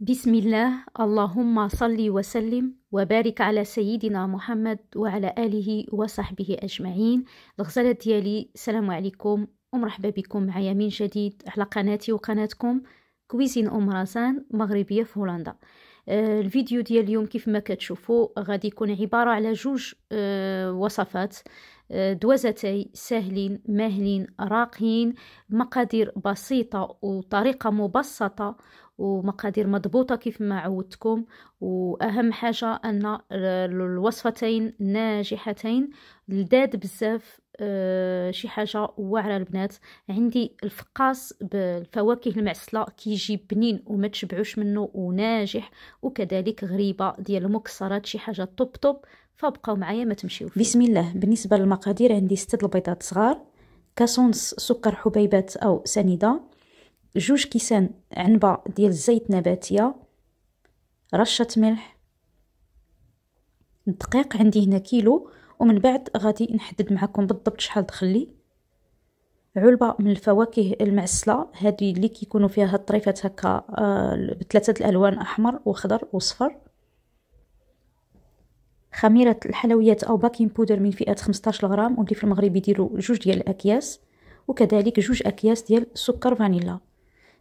بسم الله اللهم صل وسلم وبارك على سيدنا محمد وعلى آله وصحبه أجمعين الغزالة ديالي السلام عليكم ومرحبا بكم معايا من جديد على قناتي وقناتكم كويزين أم رزان مغربية في هولندا آه، الفيديو ديال اليوم كيف ما كتشوفوا غادي يكون عبارة على جوج آه، وصفات دوزتي سهلين مهلين راقين مقادير بسيطة وطريقة مبسطة ومقادير مضبوطة كيف ما عودتكم وأهم حاجة أن الوصفتين ناجحتين لداد بزاف آه، شي حاجه واعره البنات عندي الفقاس بالفواكه المعسله كيجي بنين وما تشبعوش منه وناجح وكذلك غريبه ديال المكسرات شي حاجه طوب طوب فبقاو معايا ما تمشيو فيه. بسم الله بالنسبه للمقادير عندي ستة البيضات صغار كاسون سكر حبيبات او سنيده جوج كيسان عنبه ديال الزيت نباتيه رشه ملح الدقيق عندي هنا كيلو ومن بعد غادي نحدد معكم بالضبط شحال دخلي علبه من الفواكه المعسله هذه اللي كيكونوا فيها الطريفات هكا آه، بثلاثه الالوان احمر وخضر وصفر خميرة الحلويات أو باكين بودر من فئة 15 غرام واللي في المغرب يديروا جوج ديال الأكياس وكذلك جوج أكياس ديال سكر فانيلا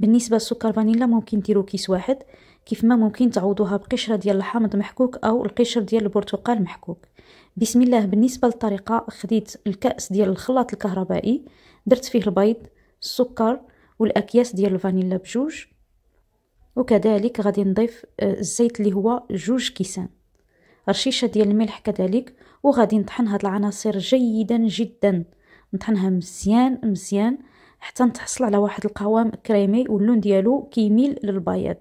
بالنسبة للسكر فانيلا ممكن ديروا كيس واحد كيف ما ممكن تعوضوها بقشرة ديال الحامض محكوك أو القشر ديال البرتقال محكوك بسم الله بالنسبة للطريقة خديت الكأس ديال الخلاط الكهربائي درت فيه البيض السكر والأكياس ديال الفانيلا بجوج وكذلك غادي نضيف آه، الزيت اللي هو جوج كيسان رشيشه ديال الملح كذلك وغادي نطحن هاد العناصر جيدا جدا نطحنها مزيان مزيان حتى نتحصل على واحد القوام كريمي واللون ديالو كيميل للبياض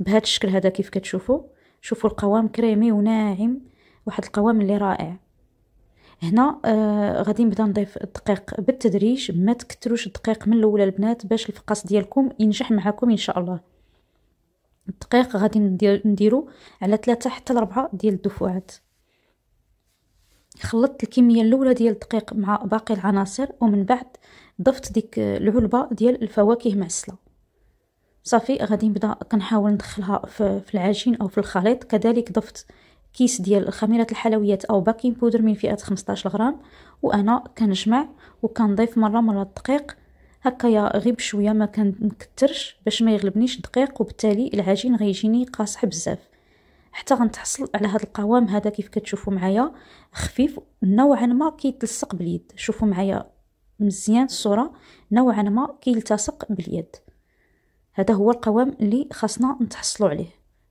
بهذا الشكل هذا كيف كتشوفوا شوفوا القوام كريمي وناعم واحد القوام اللي رائع هنا آه غادي نبدا نضيف الدقيق بالتدريج ما تكتروش الدقيق من الاول البنات باش الفقاس ديالكم ينجح معكم ان شاء الله دقيق غادي نديرو على ثلاثة حتى لربعة ديال الدفوعات خلطت الكميه الاولى ديال الدقيق مع باقي العناصر ومن بعد ضفت ديك العلبه ديال الفواكه معسله صافي غادي نبدا كنحاول ندخلها في العجين او في الخليط كذلك ضفت كيس ديال خميرة الحلويات او باكين بودر من فئه 15 غرام وانا كنجمع وكنضيف مره مره الدقيق يا غير بشويه ما كنكثرش باش ما يغلبنيش الدقيق وبالتالي العجين غيجيني قاصح بزاف حتى غنتحصل على هذا القوام هذا كيف كتشوفوا معايا خفيف نوعا ما كيتلصق باليد شوفوا معايا مزيان الصوره نوعا ما كيلتصق باليد هذا هو القوام اللي خاصنا نتحصلوا عليه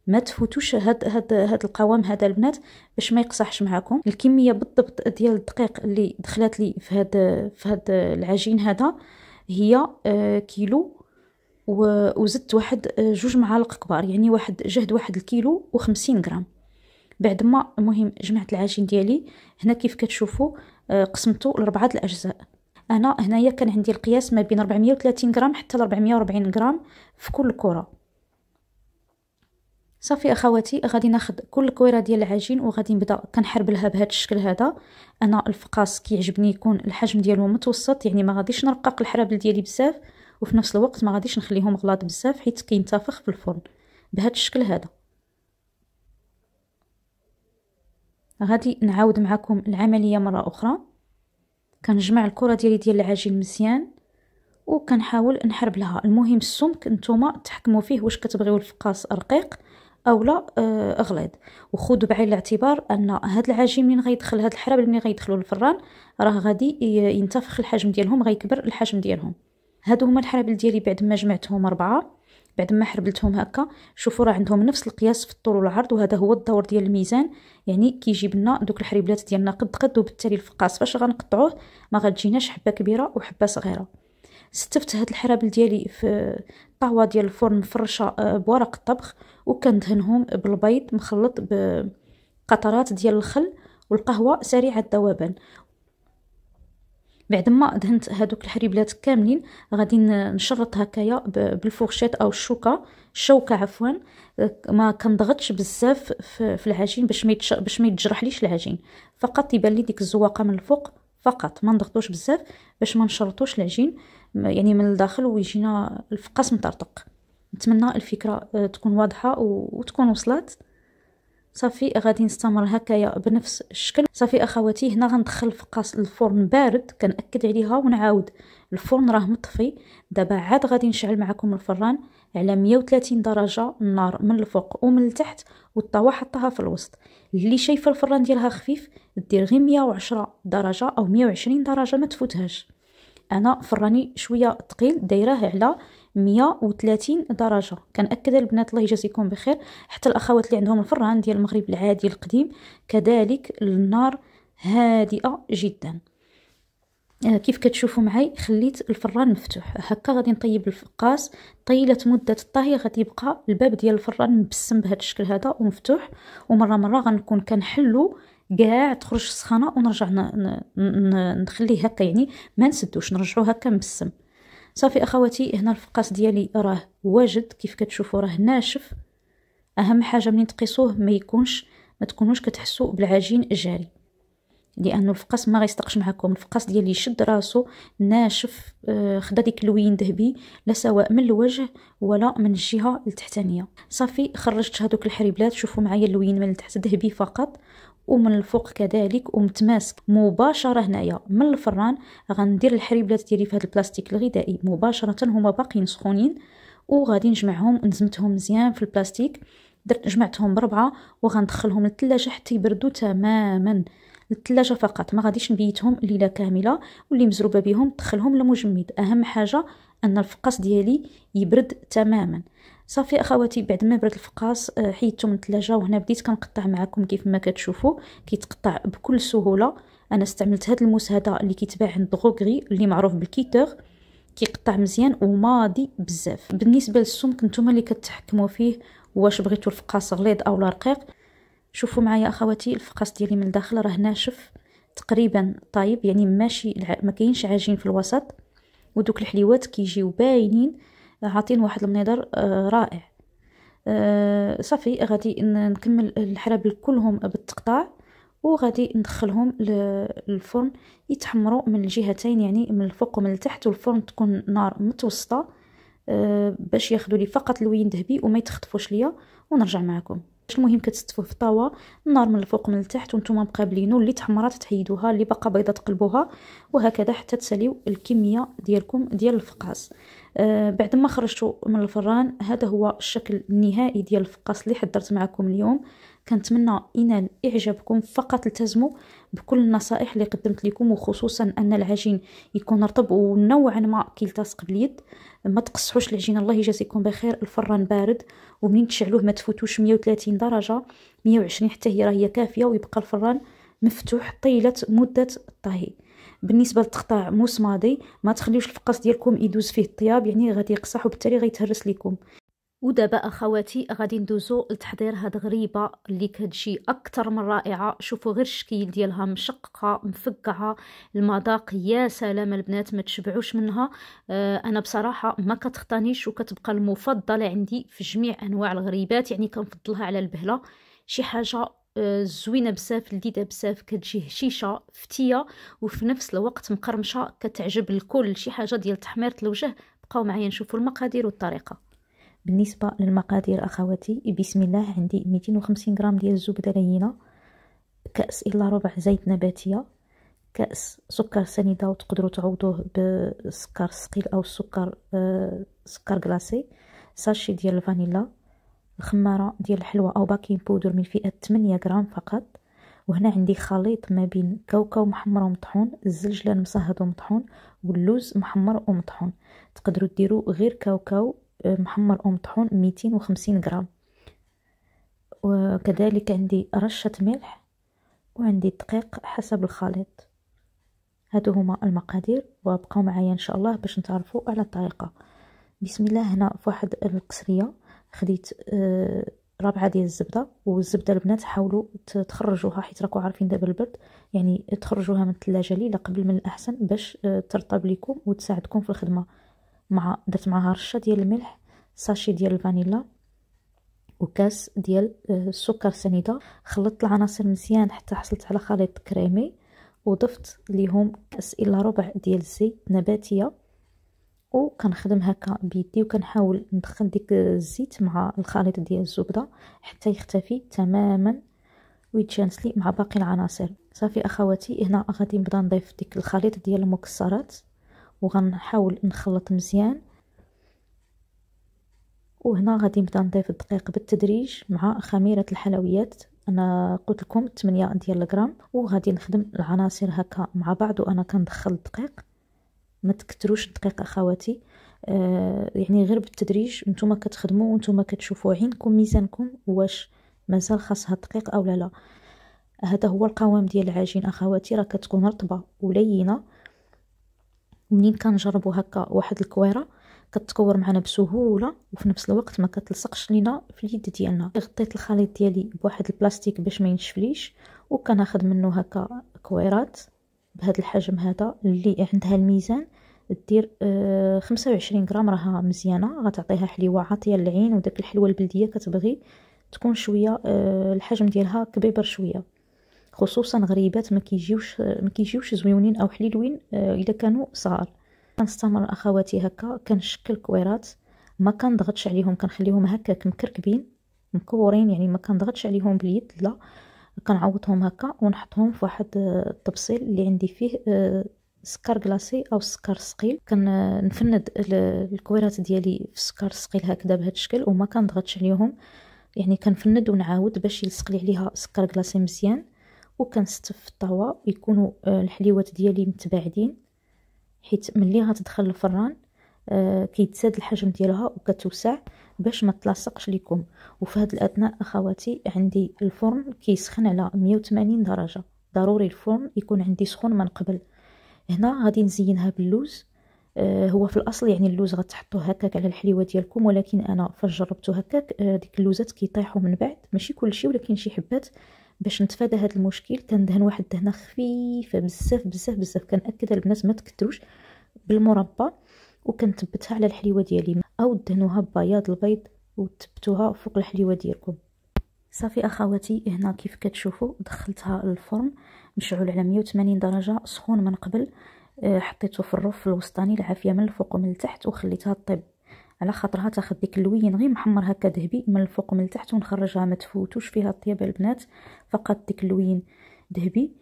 ما تفوتوش هاد هاد هاد القوام هذا البنات باش ما يقصحش معاكم الكميه بالضبط ديال الدقيق اللي دخلت لي في هاد في هاد العجين هذا هي آه، كيلو وزدت واحد آه، جوج معالق كبار يعني واحد جهد واحد الكيلو وخمسين غرام بعد ما المهم جمعت العجين ديالي هنا كيف كتشوفوا آه، قسمته لربعه الاجزاء انا هنايا كان عندي القياس ما بين 430 غرام حتى 440 غرام في كل كره صافي اخواتي غادي ناخذ كل الكويره ديال العجين وغادي نبدا كنحرب لها بهذا الشكل هذا انا الفقاس كيعجبني يكون الحجم ديالو متوسط يعني ما غاديش نرقق الحرابل ديالي بزاف وفي نفس الوقت ما غاديش نخليهم غلاط بزاف حيت كينتفخ في الفرن بهذا الشكل هذا غادي نعاود معكم العمليه مره اخرى كنجمع الكره ديالي ديال العجين مزيان وكنحاول نحرب لها المهم السمك نتوما تحكموا فيه واش كتبغيو الفقاس رقيق او لا آه، اغلاض وخذوا بعين الاعتبار ان هاد العجين منين غيدخل هاد الحراب منين غيدخلوا للفران راه غادي ينتفخ الحجم ديالهم غيكبر الحجم ديالهم هادو هما الحرابل ديالي بعد ما جمعتهم اربعه بعد ما حربلتهم هكا شوفوا راه عندهم نفس القياس في الطول والعرض وهذا هو الدور ديال الميزان يعني كيجيب لنا دوك الحريبلات ديالنا قد قد وبالتالي الفقاس فاش غنقطعوه ما غتجيناش حبه كبيره وحبه صغيره ستفت هاد الحرابل ديالي في طاوة ديال الفرن مفرشه آه، بورق الطبخ وكندهنهم بالبيض مخلط بقطرات ديال الخل والقهوه سريعه الذوبان بعد ما دهنت هادوك الحريبلات كاملين غادي نشرط هكايا بالفورشيت او الشوكه الشوكه عفوا آه، ما كنضغطش بزاف في العجين باش ما باش ما يتجرحليش العجين فقط يبان لي ديك الزواقه من الفوق فقط ما نضغطوش بزاف باش ما نشرطوش العجين يعني من الداخل ويجينا الفقاس مطرطق نتمنى الفكره آه، تكون واضحه وتكون وصلت صافي غادي نستمر هكايا بنفس الشكل صافي اخواتي هنا غندخل فقاس الفرن بارد كنأكد عليها ونعاود الفرن راه مطفي دابا عاد غادي نشعل معكم الفران على 130 درجه النار من الفوق ومن التحت والطاوه حطها في الوسط اللي شايفه الفران ديالها خفيف دير غير 110 درجه او 120 درجه ما تفوتهاش انا فراني شويه ثقيل دايراه على 130 درجه كنأكد البنات الله يجازيكم بخير حتى الاخوات اللي عندهم الفران ديال المغرب العادي القديم كذلك النار هادئه جدا آه، كيف كتشوفوا معي خليت الفران مفتوح هكا غادي نطيب الفقاس طيله مده الطهي غادي يبقى الباب ديال الفران مبسم بهذا الشكل هذا ومفتوح ومره مره غنكون كنحلو كاع تخرج السخانه ونرجع نخليه هكا يعني ما نسدوش نرجعو هكا مبسم صافي اخواتي هنا الفقاس ديالي راه واجد كيف كتشوفوا راه ناشف اهم حاجه ملي تقيسوه ما يكونش ما تكونوش كتحسوا بالعجين جاري لانه الفقاس ما غيستقش معكم الفقاس ديالي يشد راسو ناشف آه، خدا ديك اللوين ذهبي لا سواء من الوجه ولا من الجهه التحتانيه صافي خرجت هذوك الحريبلات شوفوا معايا اللوين من التحت ذهبي فقط ومن الفوق كذلك ومتماسك مباشره هنايا من الفران غندير الحريبلات ديالي في هذا البلاستيك الغذائي مباشره هما باقيين سخونين وغادي نجمعهم نزمتهم مزيان في البلاستيك درت جمعتهم بربعه وغندخلهم للثلاجه حتى يبردوا تماما للثلاجه فقط ما غاديش نبيتهم ليله كامله واللي مزروبه بهم دخلهم للمجمد اهم حاجه ان الفقاس ديالي يبرد تماما صافي اخواتي بعد ما برد الفقاص آه، حيدته من الثلاجه وهنا بديت كنقطع معكم كيف ما كتشوفوا كيتقطع بكل سهوله انا استعملت هذا الموس هذا اللي كيتباع عند غوغري اللي معروف بالكيتور كيقطع مزيان وماضي بزاف بالنسبه للسمك نتوما اللي كتحكموا فيه واش بغيتو الفقاص غليظ او رقيق شوفوا معايا اخواتي الفقاص ديالي من الداخل راه ناشف تقريبا طايب يعني ماشي ما كاينش عجين في الوسط ودوك الحليوات كيجيو باينين عاطين واحد المنظر آه، رائع آه، صافي غادي نكمل الحرابل كلهم بالتقطاع وغادي ندخلهم للفرن يتحمروا من الجهتين يعني من الفوق ومن التحت والفرن تكون نار متوسطه آه، باش ياخذوا لي فقط الوين ذهبي وما يتخطفوش ليا ونرجع معكم المهم كتستفوه في طاوه النار من الفوق من التحت وانتم مقابلينو اللي تحمرات تحيدوها اللي باقا بيضه تقلبوها وهكذا حتى تساليو الكميه ديالكم ديال الفقاص آه بعد ما خرجتو من الفران هذا هو الشكل النهائي ديال الفقاص اللي حضرت معكم اليوم كنتمنى ان اعجابكم فقط التزموا بكل النصائح اللي قدمت لكم وخصوصا ان العجين يكون رطب ونوعا ما كيلتصق باليد ما تقصحوش العجين الله يجازيكم بخير الفران بارد ومنين تشعلوه ما تفوتوش 130 درجه 120 حتى هي راهي كافيه ويبقى الفران مفتوح طيله مده الطهي بالنسبه للتقطاع موس ماضي ما تخليوش الفقص ديالكم يدوز فيه الطياب يعني غادي يقصح وبالتالي غيتهرس لكم ودابا اخواتي غادي ندوزو لتحضير هاد غريبه اللي كتجي اكثر من رائعه شوفوا غير الشكل ديالها مشققه مفقعه المذاق يا سلام البنات ما تشبعوش منها آه انا بصراحه ما كتخطانيش وكتبقى المفضله عندي في جميع انواع الغريبات يعني كنفضلها على البهله شي حاجه آه، زوينه بزاف لذيذه بزاف كتجي هشيشه فتيه وفي نفس الوقت مقرمشه كتعجب الكل شي حاجه ديال تحميره الوجه بقاو معايا نشوفوا المقادير والطريقه بالنسبه للمقادير اخواتي بسم الله عندي 250 غرام ديال الزبده لينه كاس الا ربع زيت نباتيه كاس سكر سنيده وتقدروا تعوضوه بالسكر ثقيل او السكر آه سكر كلاصي ساشي ديال الفانيلا الخماره ديال الحلوى او باكين بودر من فئه 8 غرام فقط وهنا عندي خليط ما بين كاوكاو محمر ومطحون الزلجلان مصهد ومطحون واللوز محمر ومطحون تقدروا ديروا غير كاوكاو محمر أم طحون ميتين وخمسين غرام وكذلك عندي رشة ملح وعندي الدقيق حسب الخليط هادو هما المقادير وبقاو معايا ان شاء الله باش نتعرفوا على الطريقه بسم الله هنا فواحد القصريه خديت آه رابعه ديال الزبده والزبده البنات حاولوا تخرجوها حيت راكو عارفين دابا البرد يعني تخرجوها من الثلاجه ليله قبل من الاحسن باش آه، ترطب لكم وتساعدكم في الخدمه مع درت معها رشه ديال الملح ساشي ديال الفانيلا وكاس ديال السكر آه، سنيده خلطت العناصر مزيان حتى حصلت على خليط كريمي وضفت ليهم كاس الا ربع ديال الزيت نباتيه وكنخدم هكا بيدي وكنحاول ندخل ديك الزيت مع الخليط ديال الزبده حتى يختفي تماما ويتجانس لي مع باقي العناصر صافي اخواتي هنا غادي نبدا نضيف ديك الخليط ديال المكسرات وغنحاول نخلط مزيان وهنا غادي نبدا نضيف الدقيق بالتدريج مع خميره الحلويات انا قلت لكم 8 ديال الغرام وغادي نخدم العناصر هكا مع بعض وانا كندخل الدقيق ما تكتروش الدقيق اخواتي آه يعني غير بالتدريج نتوما كتخدموا وانتوما كتشوفوا عينكم ميزانكم واش مازال خاصها الدقيق او لا لا هذا هو القوام ديال العجين اخواتي راه كتكون رطبه ولينه منين كنجربو هكا واحد الكويره كتكور معنا بسهوله وفي نفس الوقت ما كتلصقش لينا في اليد ديالنا غطيت الخليط ديالي بواحد البلاستيك باش ما ينشفليش وكناخذ منه هكا كويرات بهذا الحجم هذا اللي عندها الميزان دير آه 25 غرام راها مزيانه غتعطيها حليوه عاطيه للعين وداك الحلوه البلديه كتبغي تكون شويه آه الحجم ديالها كبيبر شويه خصوصا غريبات ما كيجيوش ما كيجيوش زويونين او حليلوين آه، الا كانوا صغار كنستمر اخواتي هكا كنشكل كويرات ما كنضغطش عليهم كنخليهم هكا مكركبين مكورين يعني ما كنضغطش عليهم باليد لا كنعوضهم هكا ونحطهم في واحد آه، الطبسيل اللي عندي فيه آه، سكر كلاصي او سكر ثقيل كنفند الكويرات ديالي في السكر ثقيل هكذا بهذا الشكل وما كنضغطش عليهم يعني كنفند ونعاود باش يلصق لي عليها سكر كلاصي مزيان وكنستف في الطهوه يكونوا آه، الحليوات ديالي متباعدين حيت ملي غتدخل الفران آه، كيتساد الحجم ديالها وكتوسع باش ما تلاصقش ليكم وفي هذه الاثناء اخواتي عندي الفرن كيسخن على 180 درجه ضروري الفرن يكون عندي سخون من قبل هنا غادي نزينها باللوز آه، هو في الاصل يعني اللوز غتحطوه هكاك على الحليوه ديالكم ولكن انا فاش هكاك ديك اللوزات كيطيحوا من بعد ماشي كلشي ولكن شي حبات باش نتفادى هذا المشكل كندهن واحد الدهنه خفيفه بزاف بزاف بزاف كنأكد البنات ما تكتروش بالمربى وكنثبتها على الحليوه ديالي او دهنوها ببياض البيض وتبتوها فوق الحليوه ديالكم صافي اخواتي هنا كيف كتشوفوا دخلتها الفرن مشعول على 180 درجه سخون من قبل آه، حطيته في الرف الوسطاني العافيه من الفوق ومن التحت وخليتها طيب على خاطرها تاخذ ديك اللوين غير محمر هكا ذهبي من الفوق ومن التحت ونخرجها ما تفوتوش فيها الطياب البنات فقط ديك اللوين ذهبي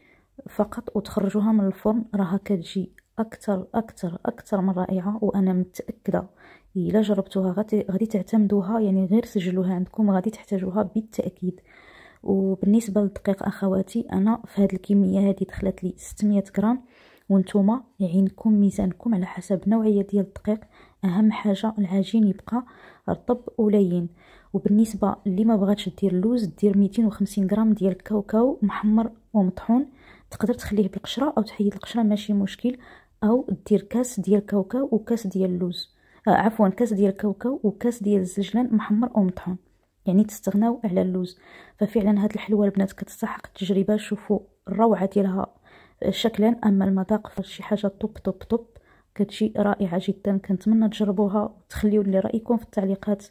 فقط وتخرجوها من الفرن راها كتجي اكثر اكثر اكثر من رائعه وانا متاكده الا جربتوها غادي تعتمدوها يعني غير سجلوها عندكم غادي تحتاجوها بالتاكيد وبالنسبه للدقيق اخواتي انا في هذه الكميه هذه دخلت لي 600 غرام وانتوما يعينكم ميزانكم على حسب نوعيه ديال الدقيق اهم حاجه العجين يبقى رطب ولين وبالنسبه اللي ما بغاتش دير اللوز دير 250 غرام ديال الكاوكاو محمر ومطحون تقدر تخليه بالقشره او تحيد القشره ماشي مشكل او دير كاس ديال الكاوكاو وكاس ديال اللوز آه عفوا كاس ديال الكاوكاو وكاس ديال الزجلان محمر او مطحون يعني تستغناو على اللوز ففعلا هاد الحلوه البنات كتستحق التجربه شوفوا الروعه ديالها شكلا اما المذاق فشي حاجه طوب طوب طوب كتجي رائعه جدا كنتمنى تجربوها وتخليوا لي رايكم في التعليقات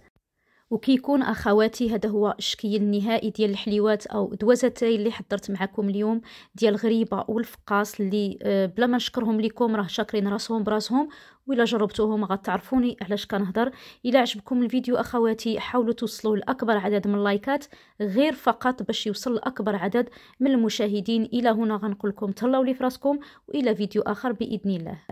وكيكون اخواتي هذا هو الشكل النهائي ديال الحليوات او دوزتي اللي حضرت معكم اليوم ديال غريبه والفقاس اللي آه، بلا ما نشكرهم لكم راه شاكرين راسهم براسهم وإلا جربتوهم غتعرفوني علاش كنهضر إلا عجبكم الفيديو أخواتي حاولوا توصلوا لأكبر عدد من اللايكات غير فقط باش يوصل لأكبر عدد من المشاهدين إلى هنا غنقول لكم تهلاو لي فراسكم وإلى فيديو آخر بإذن الله